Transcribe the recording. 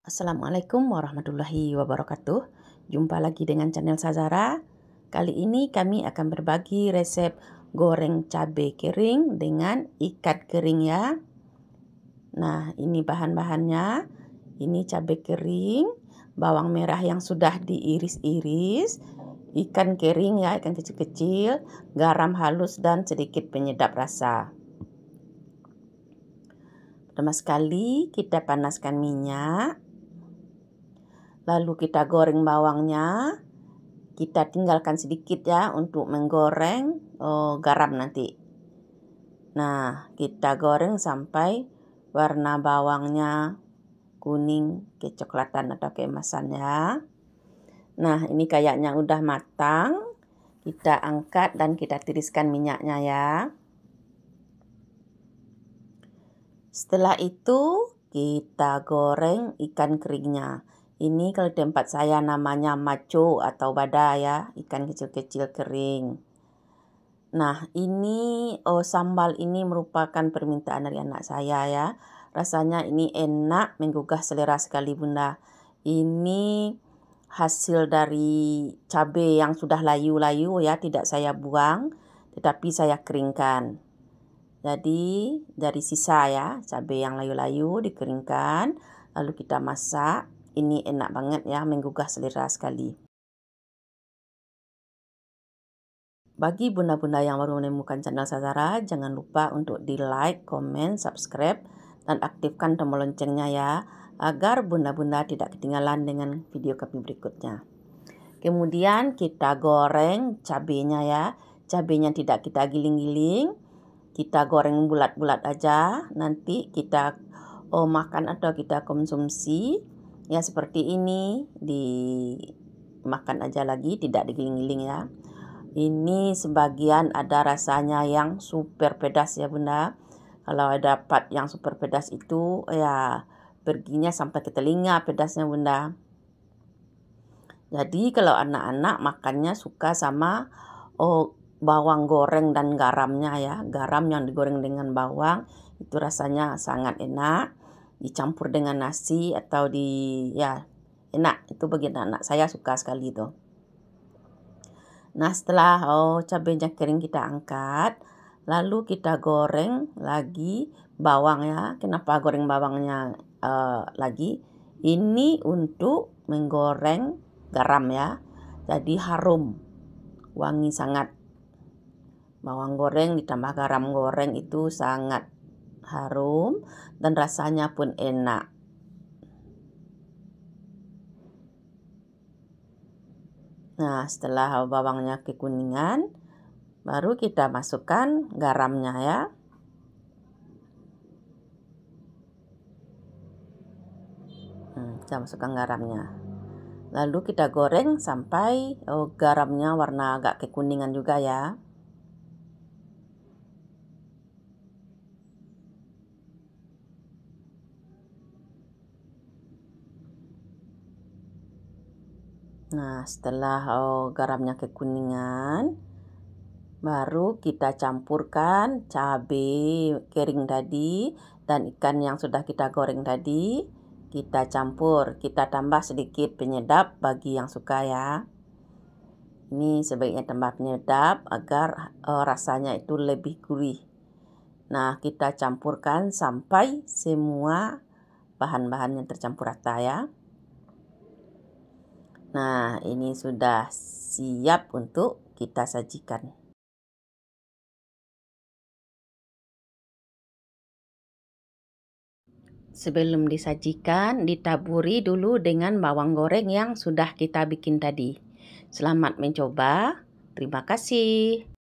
Assalamualaikum warahmatullahi wabarakatuh. Jumpa lagi dengan channel Sazara. Kali ini kami akan berbagi resep goreng cabai kering dengan ikat kering ya. Nah, ini bahan-bahannya. Ini cabai kering, bawang merah yang sudah diiris-iris, ikan kering ya, ikan kecil-kecil, garam halus dan sedikit penyedap rasa. Pertama sekali kita panaskan minyak Lalu kita goreng bawangnya. Kita tinggalkan sedikit ya untuk menggoreng oh, garam nanti. Nah, kita goreng sampai warna bawangnya kuning kecoklatan atau keemasan ya. Nah, ini kayaknya udah matang. Kita angkat dan kita tiriskan minyaknya ya. Setelah itu, kita goreng ikan keringnya. Ini kalau di tempat saya namanya maco atau bada ya, ikan kecil-kecil kering. Nah, ini oh, sambal ini merupakan permintaan dari anak saya ya. Rasanya ini enak, menggugah selera sekali Bunda. Ini hasil dari cabai yang sudah layu-layu ya, tidak saya buang, tetapi saya keringkan. Jadi dari sisa ya, cabai yang layu-layu dikeringkan, lalu kita masak ini enak banget ya, menggugah selera sekali. Bagi bunda-bunda yang baru menemukan channel Sazara, jangan lupa untuk di like, comment, subscribe, dan aktifkan tombol loncengnya ya, agar bunda-bunda tidak ketinggalan dengan video kami berikutnya. Kemudian kita goreng cabenya ya, cabenya tidak kita giling-giling, kita goreng bulat-bulat aja, nanti kita oh, makan atau kita konsumsi Ya seperti ini dimakan aja lagi tidak digiling-giling ya ini sebagian ada rasanya yang super pedas ya bunda kalau ada part yang super pedas itu ya perginya sampai ke telinga pedasnya bunda jadi kalau anak-anak makannya suka sama oh bawang goreng dan garamnya ya garam yang digoreng dengan bawang itu rasanya sangat enak dicampur dengan nasi atau di ya enak itu bagian anak anak saya suka sekali itu nah setelah oh cabenya kering kita angkat lalu kita goreng lagi bawang ya kenapa goreng bawangnya uh, lagi ini untuk menggoreng garam ya jadi harum wangi sangat bawang goreng ditambah garam goreng itu sangat harum dan rasanya pun enak. Nah, setelah bawangnya kekuningan, baru kita masukkan garamnya ya. Hmm, kita masukkan garamnya. Lalu kita goreng sampai oh, garamnya warna agak kekuningan juga ya. Nah, setelah oh, garamnya kekuningan, baru kita campurkan cabai kering tadi dan ikan yang sudah kita goreng tadi. Kita campur, kita tambah sedikit penyedap bagi yang suka ya. Ini sebaiknya tambah penyedap agar oh, rasanya itu lebih gurih. Nah, kita campurkan sampai semua bahan-bahan yang tercampur rata ya. Nah, ini sudah siap untuk kita sajikan. Sebelum disajikan, ditaburi dulu dengan bawang goreng yang sudah kita bikin tadi. Selamat mencoba. Terima kasih.